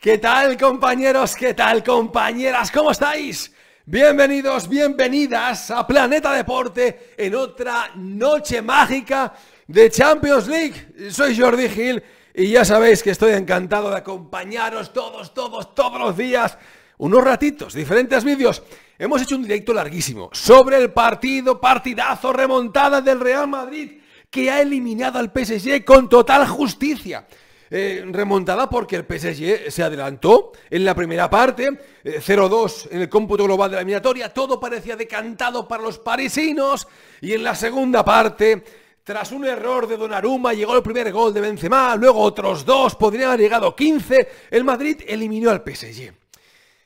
¿Qué tal compañeros? ¿Qué tal compañeras? ¿Cómo estáis? Bienvenidos, bienvenidas a Planeta Deporte en otra noche mágica de Champions League. Soy Jordi Gil y ya sabéis que estoy encantado de acompañaros todos, todos, todos los días. Unos ratitos, diferentes vídeos. Hemos hecho un directo larguísimo sobre el partido, partidazo, remontada del Real Madrid que ha eliminado al PSG con total justicia. Eh, remontada porque el PSG se adelantó en la primera parte, 0-2 eh, en el cómputo global de la eliminatoria, todo parecía decantado para los parisinos y en la segunda parte tras un error de Donnarumma llegó el primer gol de Benzema, luego otros dos, podrían haber llegado 15. El Madrid eliminó al PSG.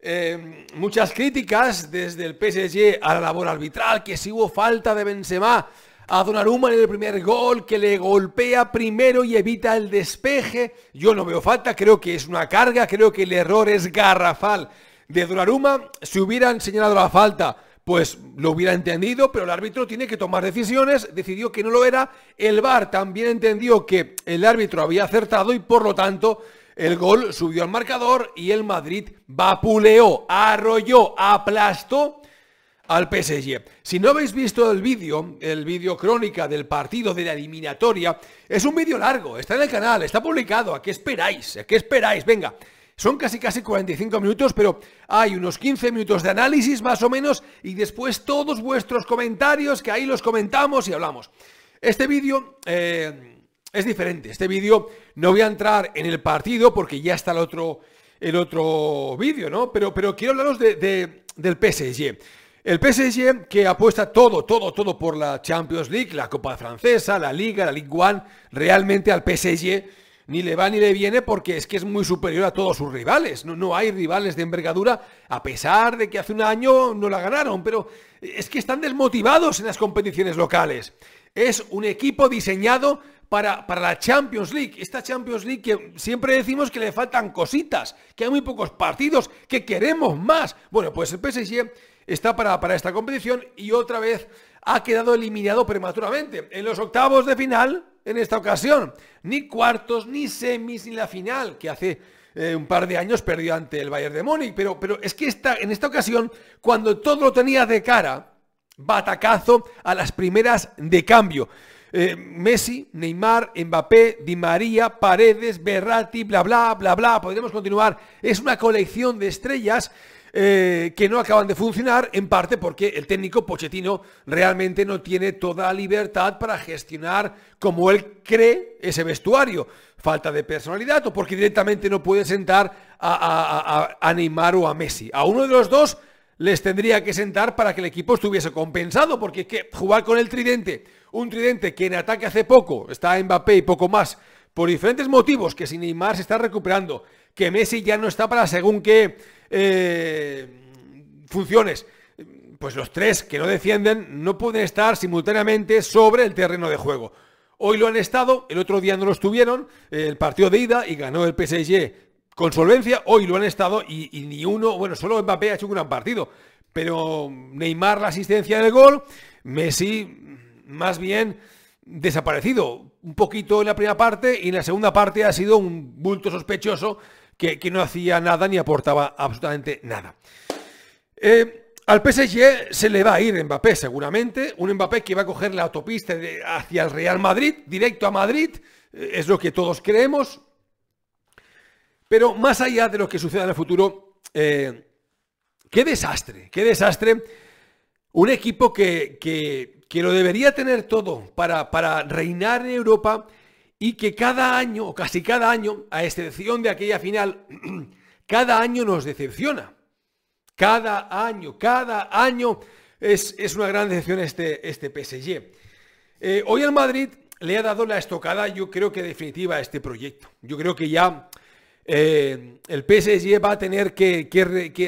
Eh, muchas críticas desde el PSG a la labor arbitral, que si hubo falta de Benzema a Donnarumma en el primer gol, que le golpea primero y evita el despeje. Yo no veo falta, creo que es una carga, creo que el error es garrafal. De Donnarumma, si hubieran señalado la falta, pues lo hubiera entendido, pero el árbitro tiene que tomar decisiones, decidió que no lo era. El VAR también entendió que el árbitro había acertado y por lo tanto el gol subió al marcador y el Madrid vapuleó, arrolló, aplastó al PSG. Si no habéis visto el vídeo, el vídeo crónica del partido de la eliminatoria, es un vídeo largo, está en el canal, está publicado, ¿a qué esperáis? ¿A qué esperáis? Venga. Son casi casi 45 minutos, pero hay unos 15 minutos de análisis más o menos y después todos vuestros comentarios que ahí los comentamos y hablamos. Este vídeo eh, es diferente. Este vídeo no voy a entrar en el partido porque ya está el otro, el otro vídeo, ¿no? Pero, pero quiero hablaros de, de, del PSG. El PSG que apuesta todo, todo, todo por la Champions League, la Copa Francesa, la Liga, la Ligue One, realmente al PSG ni le va ni le viene porque es que es muy superior a todos sus rivales. No, hay rivales de envergadura, a pesar de que hace un año no la ganaron, pero es que están desmotivados en las competiciones locales. Es un equipo diseñado para, para, la Champions League. Esta Champions League que siempre decimos que le faltan cositas, que hay muy pocos partidos, que queremos más. Bueno, pues el PSG está para, esta competición y otra vez ha quedado eliminado prematuramente. En los octavos de final, en esta ocasión, ni cuartos, ni semis, ni la final, que hace eh, un par de años perdió ante el Bayern de Múnich. Pero, pero es que esta, en esta ocasión, cuando todo lo tenía de cara, batacazo a las primeras de cambio. Eh, Messi, Neymar, Mbappé, Di María, Paredes, Berratti, bla, bla, bla, bla. Podremos continuar. Es una colección de estrellas eh, que no acaban de funcionar, en parte porque el técnico Pochettino realmente no tiene toda la libertad para gestionar como él cree ese vestuario. Falta de personalidad o porque directamente no puede sentar a, a, a, Neymar o a Messi. A uno de los dos les tendría que sentar para que el equipo estuviese compensado, porque es que jugar con el tridente, un tridente que en ataque hace poco, está Mbappé y poco más, por diferentes motivos, que sin Neymar se está recuperando, que Messi ya no está para según qué eh, funciones. Pues los tres que no defienden no pueden estar simultáneamente sobre el terreno de juego. Hoy lo han estado, el otro día no lo estuvieron, el partido de ida y ganó el PSG con solvencia, hoy lo han estado y, ni uno, bueno, solo Mbappé ha hecho un gran partido, pero Neymar la asistencia del gol, Messi más bien desaparecido un poquito en la primera parte y en la segunda parte ha sido un bulto sospechoso que, no hacía nada ni aportaba absolutamente nada. Eh, al PSG se le va a ir Mbappé seguramente, un Mbappé que va a coger la autopista hacia el Real Madrid, directo a Madrid, eh, es lo que todos creemos. Pero más allá de lo que suceda en el futuro, eh, qué desastre, qué desastre. Un equipo que, lo debería tener todo para, para reinar en Europa y que cada año, o casi cada año, a excepción de aquella final, cada año nos decepciona. Cada año, cada año es, una gran decepción este, este PSG. Eh, hoy el Madrid le ha dado la estocada, yo creo que definitiva, a este proyecto. Yo creo que ya eh, el PSG va a tener que,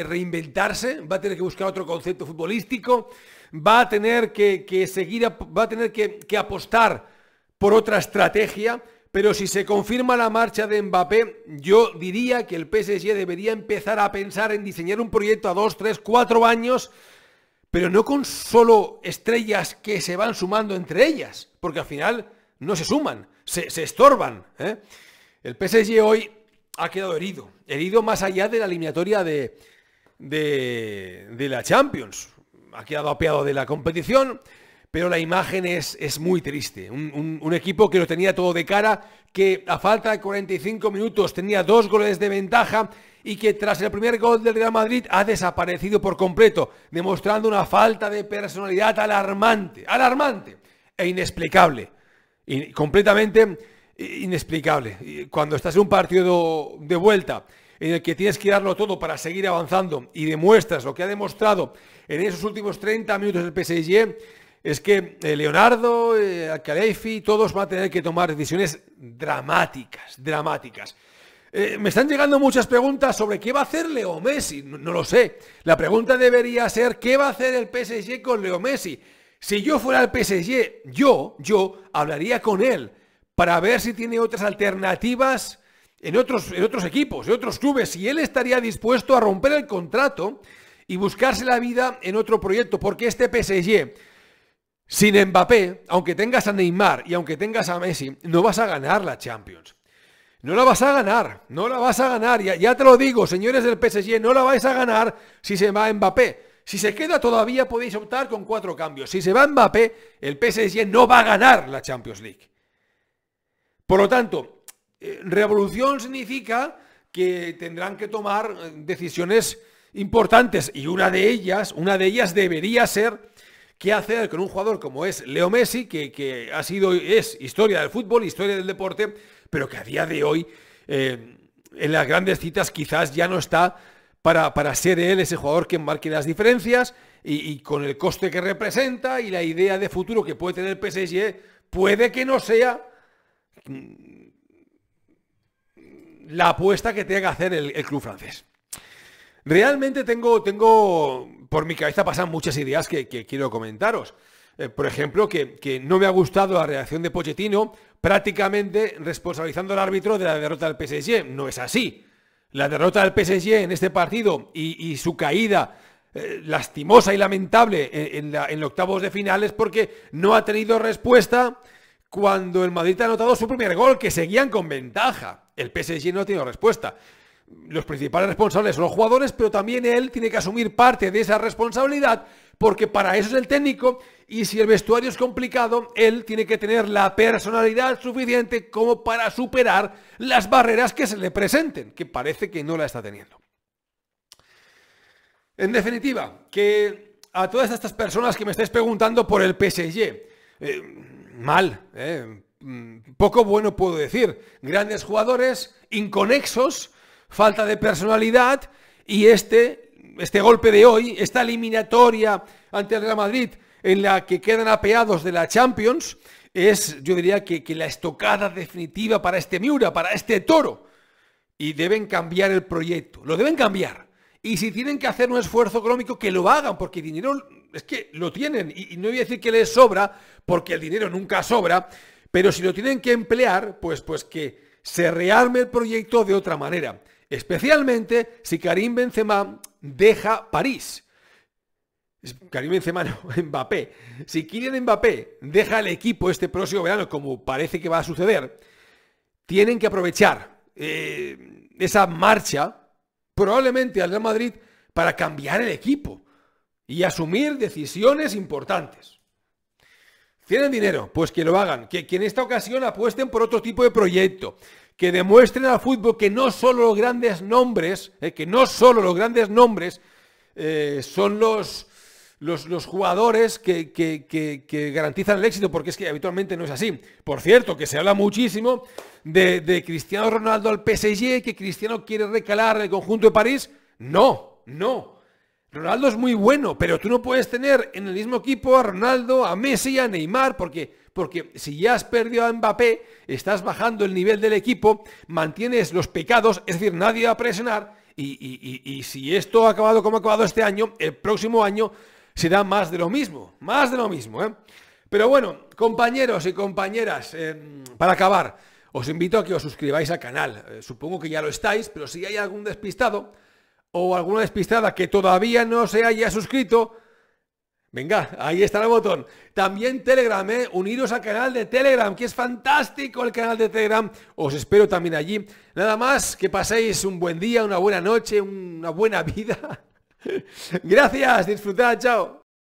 reinventarse, va a tener que buscar otro concepto futbolístico, va a tener que, que seguir, va a tener que apostar por otra estrategia, pero si se confirma la marcha de Mbappé, yo diría que el PSG debería empezar a pensar en diseñar un proyecto a dos, tres, cuatro años, pero no con solo estrellas que se van sumando entre ellas, porque al final no se suman, se, estorban. ¿eh? El PSG hoy ha quedado herido, herido más allá de la eliminatoria de, de la Champions. Ha quedado apeado de la competición, pero la imagen es, es muy triste. Un, equipo que lo tenía todo de cara, que a falta de 45 minutos tenía dos goles de ventaja y que tras el primer gol del Real Madrid ha desaparecido por completo, demostrando una falta de personalidad alarmante, alarmante e inexplicable. Y completamente inexplicable. Cuando estás en un partido de vuelta en el que tienes que darlo todo para seguir avanzando y demuestras lo que ha demostrado en esos últimos 30 minutos el PSG, es que eh, Leonardo, eh, todos van a tener que tomar decisiones dramáticas, dramáticas. Eh, me están llegando muchas preguntas sobre qué va a hacer Leo Messi, no, lo sé. La pregunta debería ser, ¿qué va a hacer el PSG con Leo Messi? Si yo fuera el PSG, yo, yo hablaría con él para ver si tiene otras alternativas en otros, en otros equipos, en otros clubes, si él estaría dispuesto a romper el contrato y buscarse la vida en otro proyecto, porque este PSG sin Mbappé, aunque tengas a Neymar y aunque tengas a Messi, no vas a ganar la Champions. No la vas a ganar, no la vas a ganar. Ya, te lo digo, señores del PSG, no la vais a ganar si se va Mbappé. Si se queda todavía podéis optar con cuatro cambios. Si se va Mbappé, el PSG no va a ganar la Champions League. Por lo tanto, eh, revolución significa que tendrán que tomar eh, decisiones importantes y una de ellas, una de ellas debería ser qué hacer con un jugador como es Leo Messi, que, ha sido, es historia del fútbol, historia del deporte, pero que a día de hoy eh, en las grandes citas quizás ya no está para, ser él ese jugador que marque las diferencias y, con el coste que representa y la idea de futuro que puede tener el PSG, puede que no sea mm, la apuesta que tenga que hacer el, club francés. Realmente tengo, tengo por mi cabeza pasan muchas ideas que, quiero comentaros. Eh, por ejemplo, que, no me ha gustado la reacción de Pochettino, prácticamente responsabilizando al árbitro de la derrota del PSG. No es así. La derrota del PSG en este partido y, su caída eh, lastimosa y lamentable en, los octavos de finales porque no ha tenido respuesta cuando el Madrid ha anotado su primer gol, que seguían con ventaja. El PSG no ha tenido respuesta los principales responsables son los jugadores, pero también él tiene que asumir parte de esa responsabilidad, porque para eso es el técnico, y si el vestuario es complicado, él tiene que tener la personalidad suficiente como para superar las barreras que se le presenten, que parece que no la está teniendo. En definitiva, que a todas estas personas que me estáis preguntando por el PSG, eh, mal, eh, mm, poco bueno puedo decir, grandes jugadores, inconexos, falta de personalidad y este, este golpe de hoy, esta eliminatoria ante el Real Madrid en la que quedan apeados de la Champions, es, yo diría que, la estocada definitiva para este Miura, para este toro. Y deben cambiar el proyecto, lo deben cambiar. Y si tienen que hacer un esfuerzo económico, que lo hagan, porque dinero es que lo tienen. Y, no voy a decir que les sobra, porque el dinero nunca sobra, pero si lo tienen que emplear, pues, pues que se rearme el proyecto de otra manera. Especialmente si Karim Benzema deja París. Karim Benzema Mbappé. Si Kylian Mbappé deja el equipo este próximo verano, como parece que va a suceder, tienen que aprovechar eh, esa marcha, probablemente al Real Madrid, para cambiar el equipo y asumir decisiones importantes. ¿Tienen dinero? Pues que lo hagan. que en esta ocasión apuesten por otro tipo de proyecto que demuestren al fútbol que no solo los grandes nombres, eh, que no solo los grandes nombres eh, son los, los, jugadores que, garantizan el éxito, porque es que habitualmente no es así. Por cierto, que se habla muchísimo de, de Cristiano Ronaldo al PSG, que Cristiano quiere recalar el conjunto de París. No, no. Ronaldo es muy bueno, pero tú no puedes tener en el mismo equipo a Ronaldo, a Messi, a Neymar, porque porque si ya has perdido a Mbappé, estás bajando el nivel del equipo, mantienes los pecados, es decir, nadie va a presionar, y, si esto ha acabado como ha acabado este año, el próximo año será más de lo mismo, más de lo mismo. ¿eh? Pero bueno, compañeros y compañeras, eh, para acabar, os invito a que os suscribáis al canal. Eh, supongo que ya lo estáis, pero si hay algún despistado o alguna despistada que todavía no se haya suscrito, Venga, ahí está el botón. También Telegram, ¿eh? uniros al canal de Telegram, que es fantástico el canal de Telegram. Os espero también allí. Nada más, que paséis un buen día, una buena noche, una buena vida. Gracias, disfrutad, chao.